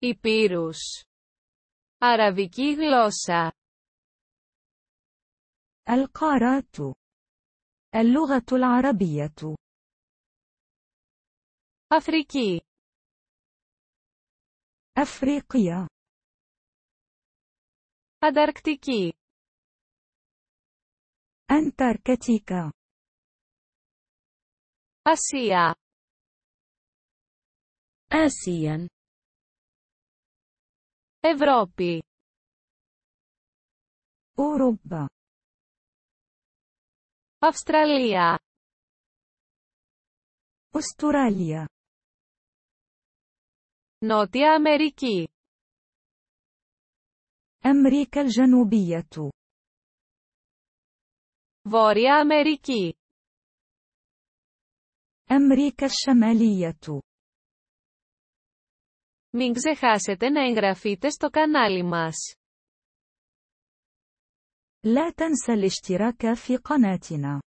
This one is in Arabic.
Υπήρους. Αραβική γλώσσα. القارات. اللغة العربية. أفريقي. أفريقيا. أداركتيكي أنتاركتيكا. آسيا. آسيا. Ευρώπη. Ευρώπη. Αυστραλία. Αυστραλία. Νότια Αμερική. أمريكا الجنوبية βόρεια Αμερική أمريكا الشمالية Μην ξεχάσετε να εγγραφείτε στο κανάλι μας. لا تنسى الاشتراك في قناتنا.